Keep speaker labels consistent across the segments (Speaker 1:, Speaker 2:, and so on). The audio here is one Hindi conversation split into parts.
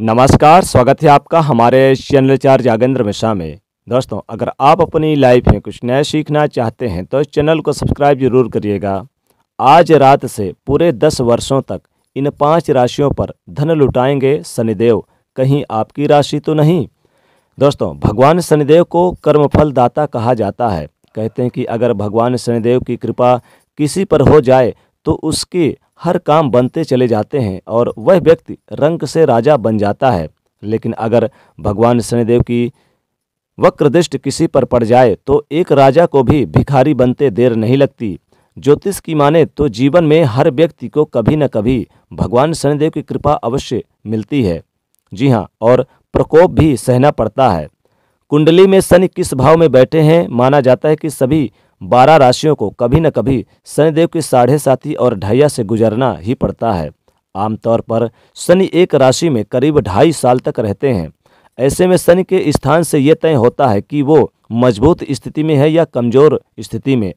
Speaker 1: नमस्कार स्वागत है आपका हमारे चैनल चार जागेंद्र मिश्रा में दोस्तों अगर आप अपनी लाइफ में कुछ नया सीखना चाहते हैं तो इस चैनल को सब्सक्राइब जरूर करिएगा आज रात से पूरे दस वर्षों तक इन पांच राशियों पर धन लुटाएंगे शनिदेव कहीं आपकी राशि तो नहीं दोस्तों भगवान शनिदेव को कर्मफलदाता दाता कहा जाता है कहते हैं कि अगर भगवान शनिदेव की कृपा किसी पर हो जाए तो उसकी हर काम बनते चले जाते हैं और वह व्यक्ति रंग से राजा बन जाता है लेकिन अगर भगवान शनिदेव की वक्र दृष्टि किसी पर पड़ जाए तो एक राजा को भी भिखारी बनते देर नहीं लगती ज्योतिष की माने तो जीवन में हर व्यक्ति को कभी न कभी भगवान शनिदेव की कृपा अवश्य मिलती है जी हाँ और प्रकोप भी सहना पड़ता है कुंडली में शनि किस भाव में बैठे हैं माना जाता है कि सभी बारह राशियों को कभी न कभी शनिदेव के साढ़े साथी और ढैया से गुजरना ही पड़ता है आमतौर पर शनि एक राशि में करीब ढाई साल तक रहते हैं ऐसे में शनि के स्थान से ये तय होता है कि वो मजबूत स्थिति में है या कमजोर स्थिति में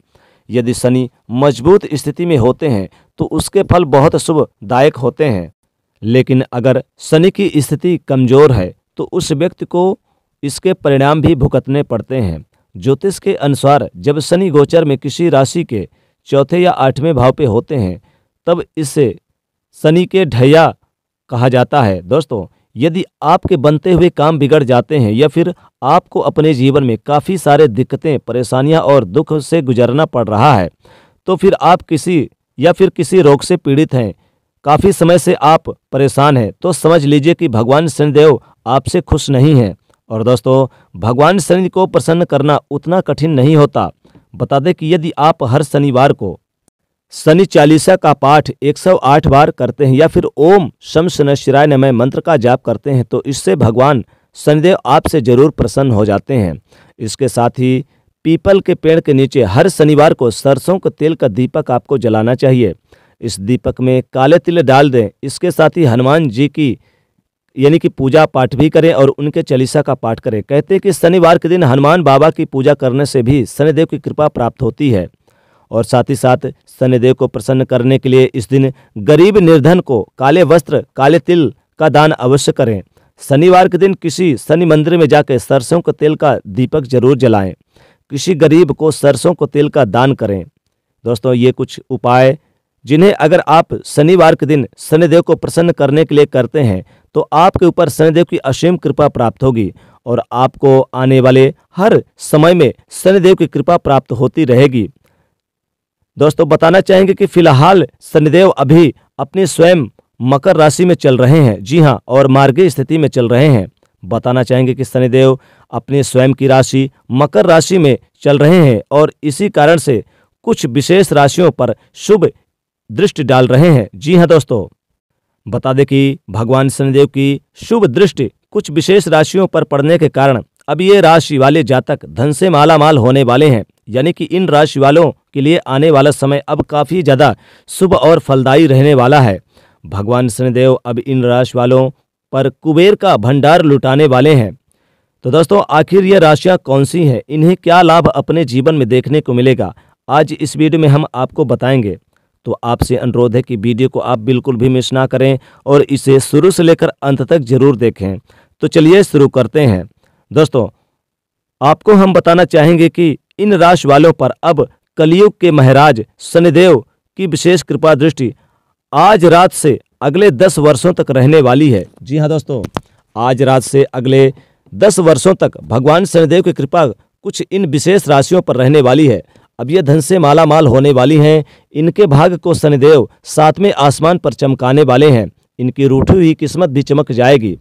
Speaker 1: यदि शनि मजबूत स्थिति में होते हैं तो उसके फल बहुत शुभदायक होते हैं लेकिन अगर शनि की स्थिति कमजोर है तो उस व्यक्ति को इसके परिणाम भी भुगतने पड़ते हैं ज्योतिष के अनुसार जब शनि गोचर में किसी राशि के चौथे या आठवें भाव पे होते हैं तब इसे शनि के ढैया कहा जाता है दोस्तों यदि आपके बनते हुए काम बिगड़ जाते हैं या फिर आपको अपने जीवन में काफ़ी सारे दिक्कतें परेशानियां और दुख से गुजरना पड़ रहा है तो फिर आप किसी या फिर किसी रोग से पीड़ित हैं काफ़ी समय से आप परेशान हैं तो समझ लीजिए कि भगवान शनिदेव आपसे खुश नहीं हैं और दोस्तों भगवान शनि को प्रसन्न करना उतना कठिन नहीं होता बता दें कि यदि आप हर शनिवार को शनि चालीसा का पाठ 108 बार करते हैं या फिर ओम शम शनशिराय नमय मंत्र का जाप करते हैं तो इससे भगवान शनिदेव आपसे जरूर प्रसन्न हो जाते हैं इसके साथ ही पीपल के पेड़ के नीचे हर शनिवार को सरसों के तेल का दीपक आपको जलाना चाहिए इस दीपक में काले तिल डाल दें इसके साथ ही हनुमान जी की यानी कि पूजा पाठ भी करें और उनके चालीसा का पाठ करें कहते हैं कि शनिवार के दिन हनुमान बाबा की पूजा करने से भी शनिदेव की कृपा प्राप्त होती है और साथ ही साथ शनिदेव को प्रसन्न करने के लिए इस दिन गरीब निर्धन को काले वस्त्र काले तिल का दान अवश्य करें शनिवार के दिन किसी शनि मंदिर में जाकर सरसों के तेल का दीपक जरूर जलाएं किसी गरीब को सरसों को तेल का दान करें दोस्तों ये कुछ उपाय जिन्हें अगर आप शनिवार के दिन शनिदेव को प्रसन्न करने के लिए करते हैं तो आपके ऊपर शनिदेव की असीम कृपा प्राप्त होगी और आपको आने वाले हर समय में शनिदेव की कृपा प्राप्त होती रहेगी दोस्तों बताना चाहेंगे कि फिलहाल शनिदेव अभी अपने स्वयं मकर राशि में चल रहे हैं जी हाँ और मार्गी स्थिति में चल रहे हैं बताना चाहेंगे कि शनिदेव अपने स्वयं की राशि मकर राशि में चल रहे हैं और इसी कारण से कुछ विशेष राशियों पर शुभ दृष्टि डाल रहे हैं जी हाँ दोस्तों बता दें कि भगवान शनिदेव की शुभ दृष्टि कुछ विशेष राशियों पर पड़ने के कारण अब ये राशि वाले जातक धन से मालामाल होने वाले हैं यानी कि इन राशि वालों के लिए आने वाला समय अब काफ़ी ज़्यादा शुभ और फलदायी रहने वाला है भगवान शनिदेव अब इन राशि वालों पर कुबेर का भंडार लुटाने वाले हैं तो दोस्तों आखिर ये राशियाँ कौन सी हैं इन्हें क्या लाभ अपने जीवन में देखने को मिलेगा आज इस वीडियो में हम आपको बताएंगे तो आपसे अनुरोध है कि वीडियो को आप बिल्कुल भी मिस ना करें और इसे शुरू से लेकर अंत तक जरूर देखें तो चलिए शुरू करते हैं दोस्तों आपको हम बताना चाहेंगे कि इन राशि वालों पर अब कलयुग के महाराज शनिदेव की विशेष कृपा दृष्टि आज रात से अगले दस वर्षों तक रहने वाली है जी हाँ दोस्तों आज रात से अगले दस वर्षों तक भगवान शनिदेव की कृपा कुछ इन विशेष राशियों पर रहने वाली है अब ये धन से माला माल होने वाली हैं इनके भाग को शनिदेव सातवें आसमान पर चमकाने वाले हैं इनकी रूठी हुई किस्मत भी चमक जाएगी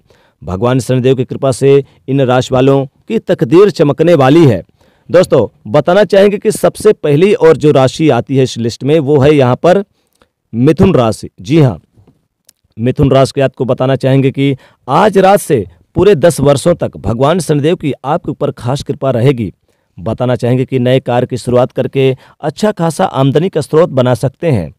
Speaker 1: भगवान शनिदेव की कृपा से इन राशि वालों की तकदीर चमकने वाली है दोस्तों बताना चाहेंगे कि सबसे पहली और जो राशि आती है इस लिस्ट में वो है यहाँ पर मिथुन राशि जी हाँ मिथुन राशि के आपको बताना चाहेंगे कि आज रात से पूरे दस वर्षों तक भगवान शनिदेव की आपके ऊपर खास कृपा रहेगी बताना चाहेंगे कि नए कार्य की शुरुआत करके अच्छा खासा आमदनी का स्रोत बना सकते हैं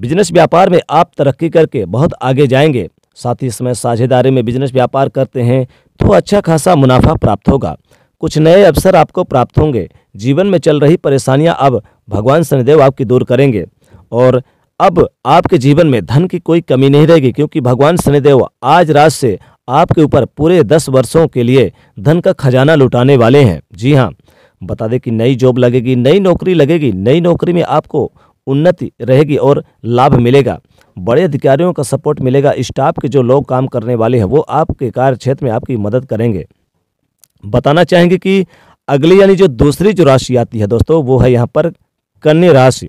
Speaker 1: बिजनेस व्यापार में आप तरक्की करके बहुत आगे जाएंगे साथ ही समय साझेदारी में बिजनेस व्यापार करते हैं तो अच्छा खासा मुनाफा प्राप्त होगा कुछ नए अवसर आपको प्राप्त होंगे जीवन में चल रही परेशानियां अब भगवान शनिदेव आपकी दूर करेंगे और अब आपके जीवन में धन की कोई कमी नहीं रहेगी क्योंकि भगवान शनिदेव आज रात से आपके ऊपर पूरे दस वर्षों के लिए धन का खजाना लुटाने वाले हैं जी हाँ बता दें कि नई जॉब लगेगी नई नौकरी लगेगी नई नौकरी में आपको उन्नति रहेगी और लाभ मिलेगा बड़े अधिकारियों का सपोर्ट मिलेगा स्टाफ के जो लोग काम करने वाले हैं वो आपके कार्य क्षेत्र में आपकी मदद करेंगे बताना चाहेंगे कि अगली यानी जो दूसरी जो राशि आती है दोस्तों वो है यहाँ पर कन्या राशि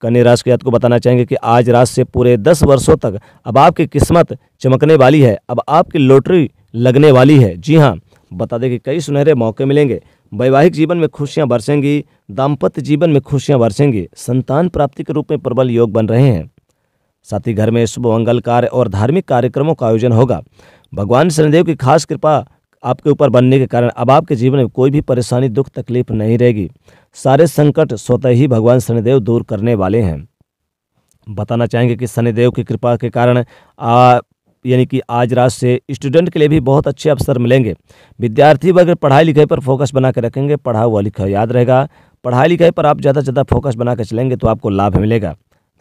Speaker 1: कन्या राशि की आपको बताना चाहेंगे कि आज रात से पूरे दस वर्षों तक अब आपकी किस्मत चमकने वाली है अब आपकी लॉटरी लगने वाली है जी हाँ बता दें कि कई सुनहरे मौके मिलेंगे वैवाहिक जीवन में खुशियां बरसेंगी दाम्पत्य जीवन में खुशियां बरसेंगी संतान प्राप्ति के रूप में प्रबल योग बन रहे हैं साथ ही घर में शुभ मंगल कार्य और धार्मिक कार्यक्रमों का आयोजन होगा भगवान शनिदेव की खास कृपा आपके ऊपर बनने के कारण अब आपके जीवन में कोई भी परेशानी दुख तकलीफ नहीं रहेगी सारे संकट स्वतः ही भगवान शनिदेव दूर करने वाले हैं बताना चाहेंगे कि शनिदेव की कृपा के कारण यानी कि आज रात से स्टूडेंट के लिए भी बहुत अच्छे अवसर मिलेंगे विद्यार्थी वर्ग पढ़ाई लिखाई पर फोकस बना कर रखेंगे पढ़ा हुआ लिखा याद रहेगा पढ़ाई लिखाई पर आप ज़्यादा से ज़्यादा फोकस बना कर चलेंगे तो आपको लाभ मिलेगा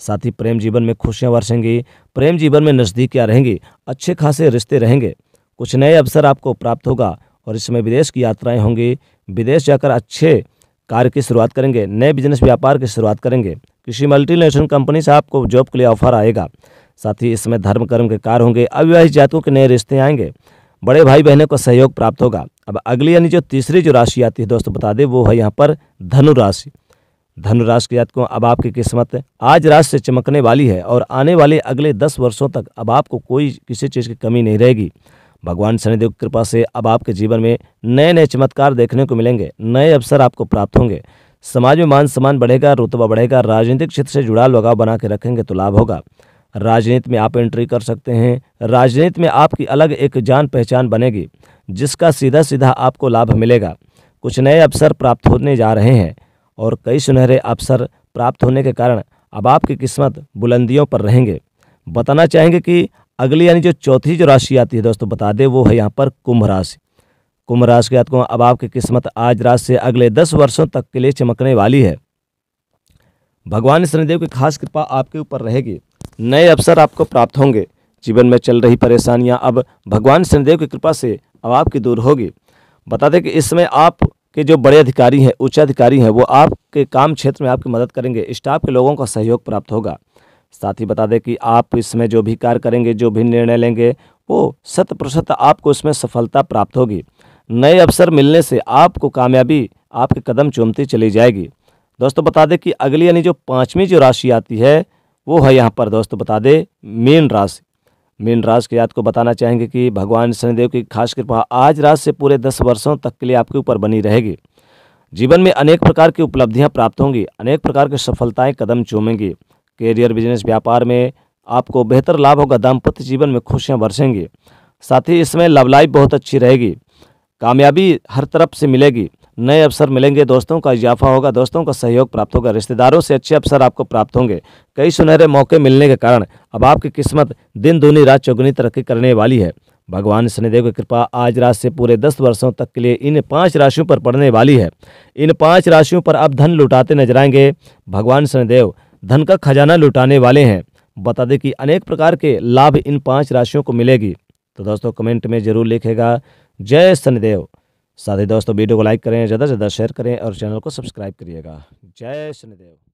Speaker 1: साथ ही प्रेम जीवन में खुशियाँ बरसेंगी प्रेम जीवन में नज़दीकियाँ रहेंगी अच्छे खासे रिश्ते रहेंगे कुछ नए अवसर आपको प्राप्त होगा और इसमें विदेश की यात्राएँ होंगी विदेश जाकर अच्छे कार्य की शुरुआत करेंगे नए बिजनेस व्यापार की शुरुआत करेंगे किसी मल्टीनेशनल कंपनी से आपको जॉब के लिए ऑफर आएगा साथ ही इस समय धर्म कर्म के कार होंगे अविवाहित जातकों के नए रिश्ते आएंगे बड़े भाई बहनों को सहयोग प्राप्त होगा अब अगली यानी जो तीसरी जो राशि आती है दोस्तों बता दें वो है यहाँ पर धनुराशि धनुराश के जातकों अब आपकी किस्मत आज राशि से चमकने वाली है और आने वाले अगले दस वर्षों तक अब आपको कोई किसी चीज़ की कमी नहीं रहेगी भगवान शनिदेव की कृपा से अब आपके जीवन में नए नए चमत्कार देखने को मिलेंगे नए अवसर आपको प्राप्त होंगे समाज में मान सम्मान बढ़ेगा रुतबा बढ़ेगा राजनीतिक क्षेत्र से जुड़ा लगाव बना के रखेंगे तो लाभ होगा राजनीति में आप एंट्री कर सकते हैं राजनीति में आपकी अलग एक जान पहचान बनेगी जिसका सीधा सीधा आपको लाभ मिलेगा कुछ नए अवसर प्राप्त होने जा रहे हैं और कई सुनहरे अवसर प्राप्त होने के कारण अब आपकी किस्मत बुलंदियों पर रहेंगे बताना चाहेंगे कि अगली यानी जो चौथी जो राशि आती है दोस्तों बता दें वो है यहाँ पर कुंभ राशि कुंभ राशि के जातकों अब आपकी किस्मत आज रात से अगले दस वर्षों तक के लिए चमकने वाली है भगवान शनिदेव की खास कृपा आपके ऊपर रहेगी नए अवसर आपको प्राप्त होंगे जीवन में चल रही परेशानियां अब भगवान शनिदेव की कृपा से अब आपकी दूर होगी बता दें कि इस समय आपके जो बड़े अधिकारी हैं अधिकारी हैं वो आपके काम क्षेत्र में आपकी मदद करेंगे स्टाफ के लोगों का सहयोग प्राप्त होगा साथ ही बता दें कि आप इसमें जो भी कार्य करेंगे जो भी निर्णय लेंगे वो शत प्रतिशत आपको इसमें सफलता प्राप्त होगी नए अवसर मिलने से आपको कामयाबी आपके कदम चूमती चली जाएगी दोस्तों बता दें कि अगली यानी जो पाँचवीं जो राशि आती है वो है यहाँ पर दोस्तों बता दें मीन राशि मीन राशि के याद को बताना चाहेंगे कि भगवान शनिदेव की खास कृपा आज रात से पूरे दस वर्षों तक के लिए आपके ऊपर बनी रहेगी जीवन में अनेक प्रकार की उपलब्धियां प्राप्त होंगी अनेक प्रकार की सफलताएं कदम चूमेंगी कैरियर बिजनेस व्यापार में आपको बेहतर लाभ होगा दाम्पत्य जीवन में खुशियाँ बरसेंगी साथ ही इसमें लव लाइफ बहुत अच्छी रहेगी कामयाबी हर तरफ से मिलेगी नए अवसर मिलेंगे दोस्तों का इजाफा होगा दोस्तों का सहयोग प्राप्त होगा रिश्तेदारों से अच्छे अवसर आपको प्राप्त होंगे कई सुनहरे मौके मिलने के कारण अब आपकी किस्मत दिन दूनी रात चौगुनी तरक्की करने वाली है भगवान शनिदेव की कृपा आज रात से पूरे दस वर्षों तक के लिए इन पांच राशियों पर पड़ने वाली है इन पांच राशियों पर अब धन लुटाते नजर आएंगे भगवान शनिदेव धन का खजाना लुटाने वाले हैं बता दें कि अनेक प्रकार के लाभ इन पांच राशियों को मिलेगी तो दोस्तों कमेंट में जरूर लिखेगा जय शनिदेव साथ ही दोस्तों वीडियो को लाइक करें ज़्यादा से ज़्यादा शेयर करें और चैनल को सब्सक्राइब करिएगा जय शनिदेव